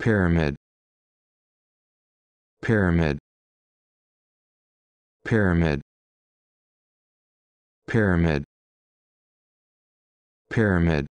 pyramid pyramid pyramid pyramid pyramid